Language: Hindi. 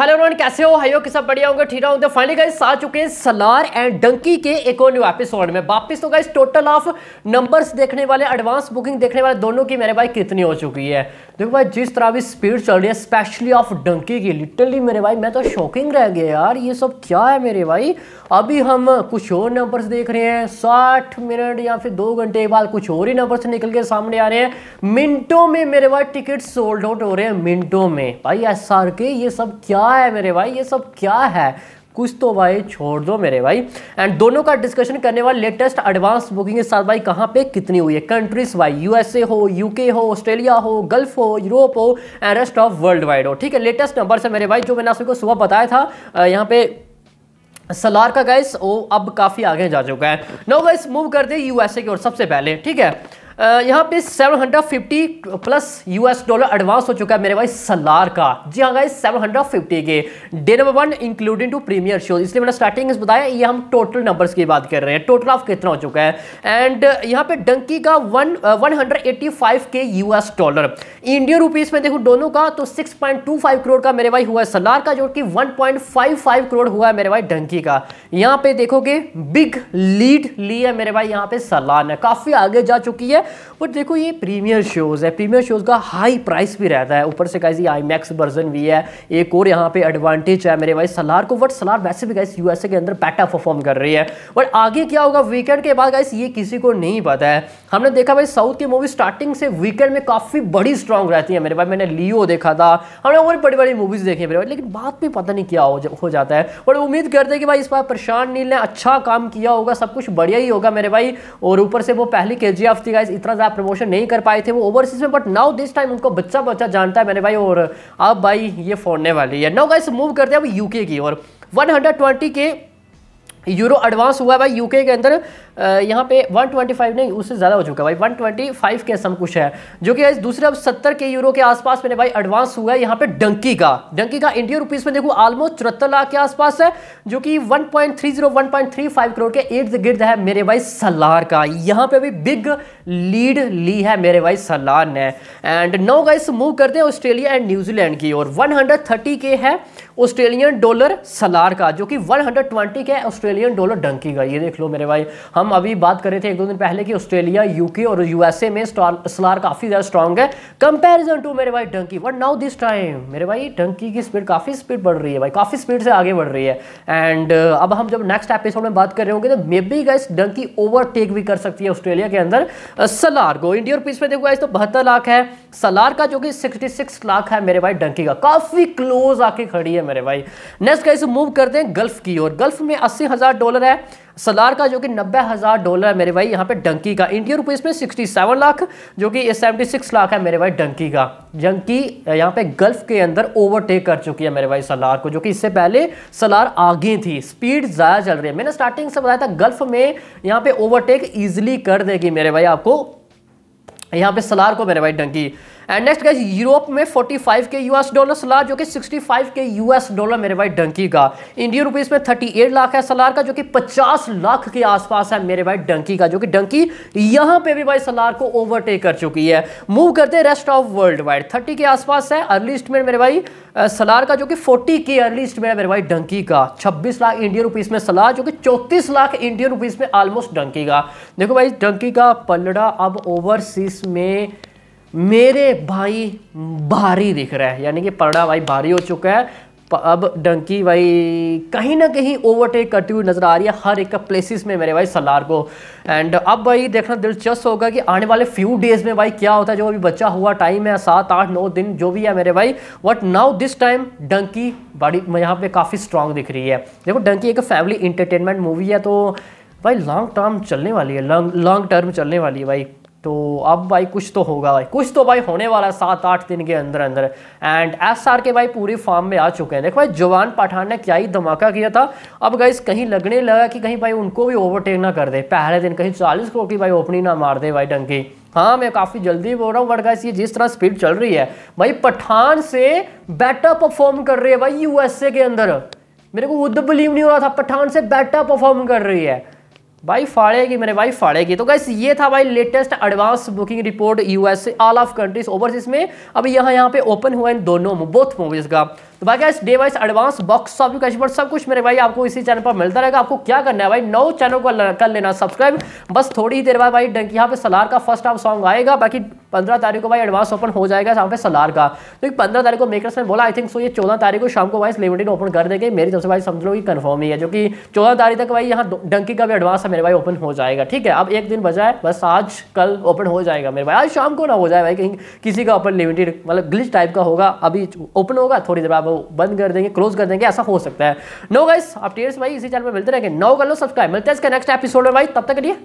हेलो एवरीवन कैसे हो हाइयो किस सब बढ़िया होंगे ठीक होंगे फाइनली गाइस आ चुके हैं सलार एंड डंकी के एक और न्यू एपिसोड में वापस तो गाइस टोटल ऑफ नंबर्स देखने वाले एडवांस बुकिंग देखने वाले दोनों की मेरे भाई कितनी हो चुकी है देखो भाई जिस तरह भी स्पीड चल रही है स्पेशली ऑफ डंकी की लिटरली मेरे भाई मैं तो शॉकिंग रह गया यार ये सब क्या है मेरे भाई अभी हम कुछ और नंबर्स देख रहे हैं साठ मिनट या फिर दो घंटे के बाद कुछ और ही नंबर्स निकल के सामने आ रहे हैं मिनटों में मेरे भाई टिकट सोल्ड आउट हो रहे हैं मिनटों में भाई एस के ये सब क्या है मेरे भाई ये सब क्या है कुछ तो भाई छोड़ दो मेरे भाई एंड दोनों का डिस्कशन करने वाले लेटेस्ट एडवांस बुकिंग के साथ भाई कहाँ पे कितनी हुई है कंट्रीज वाई यूएसए हो यूके हो ऑस्ट्रेलिया हो गल्फ हो यूरोप हो and rest of world wide हो ठीक है लेटेस्ट नंबर से मेरे भाई जो मैंने आपको सुबह बताया था यहाँ पे सलार का गैस वो अब काफ़ी आगे जा चुका है नो गैस मूव कर दे यूएसए की ओर सबसे पहले ठीक है यहाँ पे 750 प्लस यूएस डॉलर एडवांस हो चुका है मेरे भाई सलार का जी हाँ गाइस 750 के day number one including two premiere show इसलिए मैंने स्टार्टिंग बताया ये हम टोटल नंबर्स की बात कर रहे हैं टोटल ऑफ कितना हो चुका है एंड यहाँ पे डंकी का one one K US dollar Indian rupees में देखो दोनों का तो सिक्स करोड़ का मेरे भाई हुआ है सलार का जो कि वन करोड़ हुआ है मेरे भाई डंकी का यहाँ पे देखोगे बिग लीड ली है मेरे भाई यहाँ पे सलार ने काफी आगे जा चुकी है बट देखो ये प्रीमियर शोज़ है प्रीमियर शोज़ का हाई प्राइस भी रहता है ऊपर से गाइज ये आई मैक्स वर्जन भी है एक और यहाँ पे एडवांटेज है मेरे भाई सलार को बट सलार वैसे भी गाइस यूएसए के अंदर पैटा परफॉर्म कर रही है बट आगे क्या होगा वीकेंड के बाद गाइस ये किसी को नहीं पता है हमने देखा भाई साउथ की मूवी स्टार्टिंग से वीकेंड में काफ़ी बड़ी स्ट्रॉन्ग रहती है मेरे भाई मैंने लियो देखा था हमने और बड़ी बड़ी मूवीज़ देखी मेरे भाई लेकिन बात भी पता नहीं क्या हो जाता है बट उम्मीद करते हैं कि भाई इस बार प्रशांत नील ने अच्छा काम किया होगा सब कुछ बढ़िया ही होगा मेरे भाई और ऊपर से वो पहली के जी जितना ज़्यादा प्रमोशन नहीं कर पाए थे वो ओवरसीज में बट नाउ दिस टाइम उनको बच्चा बच्चा जानता है मैंने भाई और अब भाई ये फोड़ने वाली है नाउ गाइस मूव करते हैं अब यूके की और 120 के यूरो एडवांस हुआ है भाई यूके के अंदर यहाँ पे 125 नहीं उससे ज़्यादा हो चुका है भाई 125 के सम कुछ है जो कि दूसरे अब 70 के यूरो के आसपास मैंने भाई एडवांस हुआ है यहाँ पे डंकी का डंकी का इंडियन रुपीस में देखो ऑलमोस्ट चौहत्तर लाख के आसपास है जो कि 1.30 1.35 करोड़ के इर्द गिर्द है मेरे भाई सलार का यहाँ पर भी बिग लीड ली है मेरे भाई सलार ने एंड नौ गाइस मूव करते हैं ऑस्ट्रेलिया एंड न्यूजीलैंड की और वन के है ऑस्ट्रेलियन डॉलर सलार का जो कि one K Australia Australian dollar Dunki डंकेगा ये देख लो मेरे भाई हम अभी बात कर रहे थे एक दो दिन पहले कि ऑस्ट्रेलिया यूके और यूएसए में स्लार काफ़ी ज़्यादा स्ट्रांग है कंपेरिजन टू मेरे भाई Dunki what now this time मेरे भाई डंकी की स्पीड काफ़ी स्पीड बढ़ रही है भाई काफ़ी स्पीड से आगे बढ़ रही है एंड uh, अब हम जब नेक्स्ट एपिसोड में बात कर रहे होंगे तो maybe guys Dunki overtake भी कर सकती है ऑस्ट्रेलिया के अंदर सलार को इंडिया और पीस पे देखो गाइस तो बहत्तर लाख है सलार का जो कि 66 लाख है मेरे भाई डंकी का काफ़ी क्लोज आके खड़ी है मेरे भाई नेक्स्ट गाइस मूव करते हैं गल्फ की ओर गल्फ में अस्सी हज़ार डॉलर है सलार का जो कि नब्बे हज़ार डॉलर है मेरे भाई यहाँ पे डंकी का इंडियन रुपीज़ में सिक्सटी सेवन लाख जो कि सेवेंटी सिक्स लाख है मेरे भाई डंकी का डंकी यहाँ पे गल्फ के अंदर ओवरटेक कर चुकी है मेरे भाई सलार को जो कि इससे पहले सलार आगे थी स्पीड ज़्यादा चल रही है मैंने स्टार्टिंग से बताया था गल्फ में यहाँ पे ओवरटेक ईजिली कर देगी मेरे भाई आपको यहाँ पे सलार को मेरे भाई Dunki and next guys Europe में 45 के यूएस डॉलर सलार जो कि 65 के यूएस डॉलर मेरे भाई डंकी का इंडियन रुपीस में 38 लाख है सलार का जो कि 50 लाख के आसपास है मेरे भाई डंकी का जो कि डंकी यहां पे भी भाई सलार को ओवरटेक कर चुकी है मूव करते हैं rest of world wide thirty के आसपास है अर्ली एस्टिमेट मेरे भाई सलार का जो कि फोर्टी के अर्ली एस्टिमेट है मेरे भाई डंकी का छब्बीस लाख इंडियन रुपीज़ में सलार जो कि चौतीस लाख इंडियन रुपीज़ में ऑलमोस्ट डंकी का देखो भाई डंकी का पलड़ा अब ओवरसीज में मेरे भाई भारी दिख रहा है यानी कि परड़ा भाई भारी हो चुका है अब डंकी भाई कहीं ना कहीं ओवरटेक करती हुई नज़र आ रही है हर एक प्लेसेस में मेरे भाई सलार को एंड अब भाई देखना दिलचस्प होगा कि आने वाले फ्यू डेज़ में भाई क्या होता है जो अभी बचा हुआ टाइम है सात आठ नौ दिन जो भी है मेरे भाई but now this time Dunki बड़ी यहाँ पे काफ़ी स्ट्रांग दिख रही है देखो डंकी एक फैमिली इंटरटेनमेंट मूवी है तो भाई लॉन्ग टर्म चलने वाली है लॉन्ग लॉन्ग टर्म चलने वाली है भाई तो अब भाई कुछ तो होगा भाई कुछ तो भाई होने वाला है सात आठ दिन के अंदर अंदर एंड एस आर के भाई पूरी फॉर्म में आ चुके हैं देखो भाई जवान पठान ने क्या ही धमाका किया था अब गई कहीं लगने लगा कि कहीं भाई उनको भी ओवरटेक ना कर दे पहले दिन कहीं चालीस करोड़ की भाई ओपनिंग ना मार दे भाई डंकी हाँ मैं काफ़ी जल्दी बोल रहा हूँ बट गाइस ये जिस तरह स्पीड चल रही है भाई पठान से बेटर परफॉर्म कर रही है भाई यूएसए के अंदर मेरे को खुद बिलीव नहीं हो रहा था पठान से बेटर परफॉर्म कर रही है भाई फाड़ेगी मेरे भाई फाड़ेगी तो गैस ये था भाई latest advance booking report US all of countries overseas में अभी यहाँ यहाँ पे ओपन हुआ इन दोनों बोथ मूवीज़ का तो बाकी इस day wise advance box shopping कैशबोर्ड सब कुछ मेरे भाई आपको इसी चैनल पर मिलता रहेगा आपको क्या करना है भाई नौ चैनल को कर लेना सब्सक्राइब बस थोड़ी ही देर बाद भाई डंकी यहाँ पे सलार का फर्स्ट हाफ सॉन्ग आएगा बाकी पंद्रह तारीख को भाई एडवांस ओपन हो जाएगा यहाँ पे सलार का तो पंद्रह तारीख को मेकर्स ने बोला आई थिंक सो ये चौदह तारीख को शाम को भाई लिमिटेड ओपन कर देंगे मेरी तरफ से भाई समझ लो कि कन्फर्म ही है जो कि चौदह तारीख तक भाई यहाँ डंकी का भी एडवांस है मेरे भाई ओपन हो जाएगा ठीक है अब एक दिन बजाय बस आज कल ओपन हो जाएगा मेरे भाई आज शाम को ना हो जाए भाई कहीं किसी का ओपन लिमिटेड मतलब ग्लिच टाइप का होगा अभी ओपन होगा थोड़ी देर बाद वो बंद कर देंगे क्लोज कर देंगे ऐसा हो सकता है नो गाइस आप अपडेट्स भाई इसी चैनल पर मिलते रहेंगे नो कर लो सब्सक्राइब मिलते हैं इसके नेक्स्ट एपिसोड में भाई तब तक के लिए